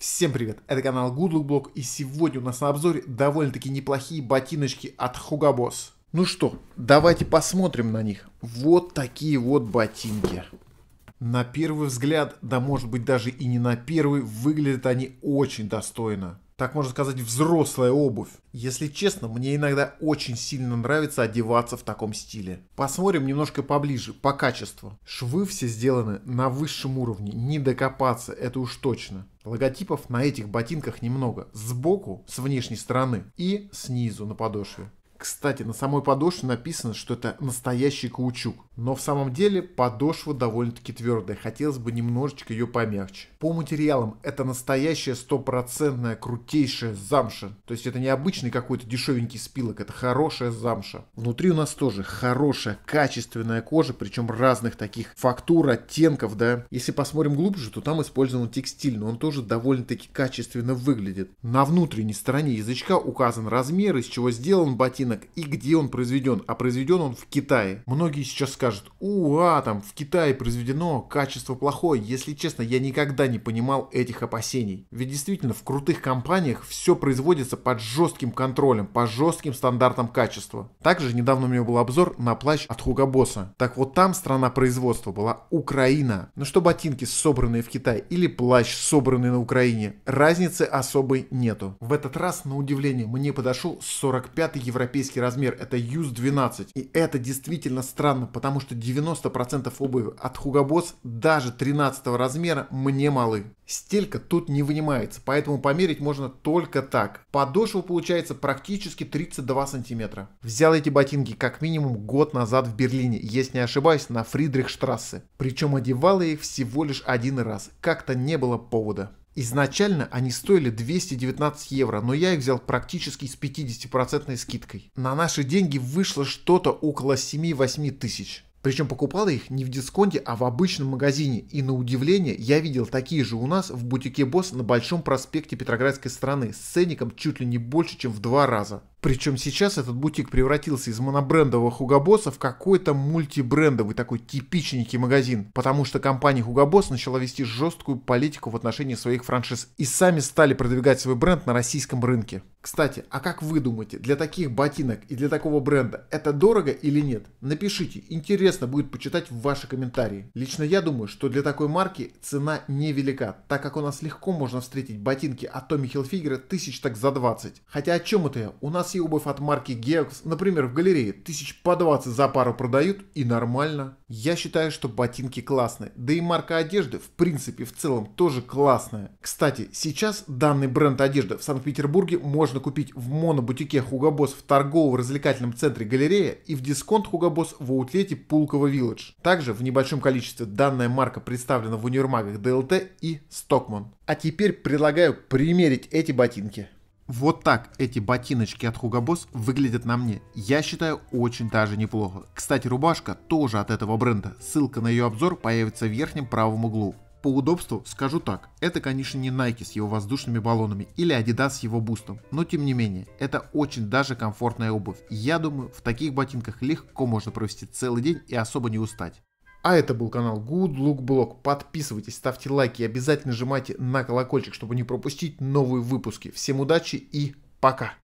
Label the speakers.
Speaker 1: Всем привет, это канал Good и сегодня у нас на обзоре довольно-таки неплохие ботиночки от Hugo Boss. Ну что, давайте посмотрим на них. Вот такие вот ботинки. На первый взгляд, да может быть даже и не на первый, выглядят они очень достойно так можно сказать, взрослая обувь. Если честно, мне иногда очень сильно нравится одеваться в таком стиле. Посмотрим немножко поближе, по качеству. Швы все сделаны на высшем уровне, не докопаться, это уж точно. Логотипов на этих ботинках немного, сбоку, с внешней стороны и снизу на подошве. Кстати, на самой подошве написано, что это настоящий каучук. Но в самом деле подошва довольно-таки твердая, хотелось бы немножечко ее помягче. По материалам это настоящая стопроцентная крутейшая замша. То есть это не обычный какой-то дешевенький спилок, это хорошая замша. Внутри у нас тоже хорошая, качественная кожа, причем разных таких фактур, оттенков, да. Если посмотрим глубже, то там использован текстиль, но он тоже довольно-таки качественно выглядит. На внутренней стороне язычка указан размер, из чего сделан ботинок, рынок и где он произведен. А произведен он в Китае. Многие сейчас скажут, уа, там в Китае произведено, качество плохое. Если честно, я никогда не понимал этих опасений. Ведь действительно, в крутых компаниях все производится под жестким контролем, по жестким стандартам качества. Также недавно у меня был обзор на плащ от Хуга Босса. Так вот там страна производства была Украина. Ну что ботинки, собранные в Китае, или плащ, собранный на Украине, разницы особой нету. В этот раз, на удивление, мне подошел 45-й европейский европейский размер, это Юз 12. И это действительно странно, потому что 90% обуви от Hugo Boss даже 13 размера мне малы. Стелька тут не вынимается, поэтому померить можно только так. Подошва получается практически 32 сантиметра. Взял эти ботинки как минимум год назад в Берлине, если не ошибаюсь, на Фридрихштрассе. Причем одевал я их всего лишь один раз, как-то не было повода. Изначально они стоили 219 евро, но я их взял практически с 50% скидкой. На наши деньги вышло что-то около 7-8 тысяч. Причем покупал их не в дисконте, а в обычном магазине. И на удивление, я видел такие же у нас в бутике Босс на Большом проспекте Петроградской страны с ценником чуть ли не больше, чем в два раза. Причем сейчас этот бутик превратился из монобрендового Хугабоса в какой-то мультибрендовый такой типичненький магазин, потому что компания Хугабос начала вести жесткую политику в отношении своих франшиз и сами стали продвигать свой бренд на российском рынке. Кстати, а как вы думаете, для таких ботинок и для такого бренда это дорого или нет? Напишите, интересно будет почитать ваши комментарии. Лично я думаю, что для такой марки цена невелика, так как у нас легко можно встретить ботинки от Tommy Hilfiger тысяч так за 20. Хотя о чем это я? У нас Марси обувь от марки Geox, например, в галерее тысяч по 20 за пару продают и нормально. Я считаю, что ботинки классные, да и марка одежды в принципе в целом тоже классная. Кстати, сейчас данный бренд одежды в Санкт-Петербурге можно купить в монобутике Hugo Boss в торгово-развлекательном центре галерея и в дисконт Hugo Boss в аутлете Пулково Village. Также в небольшом количестве данная марка представлена в универмагах ДЛТ и Стокман. А теперь предлагаю примерить эти ботинки. Вот так эти ботиночки от Hugo Boss выглядят на мне. Я считаю очень даже неплохо. Кстати, рубашка тоже от этого бренда. Ссылка на ее обзор появится в верхнем правом углу. По удобству скажу так, это конечно не Nike с его воздушными баллонами или Adidas с его бустом, но тем не менее, это очень даже комфортная обувь. Я думаю, в таких ботинках легко можно провести целый день и особо не устать. А это был канал Good Look Blog. Подписывайтесь, ставьте лайки и обязательно нажимайте на колокольчик, чтобы не пропустить новые выпуски. Всем удачи и пока!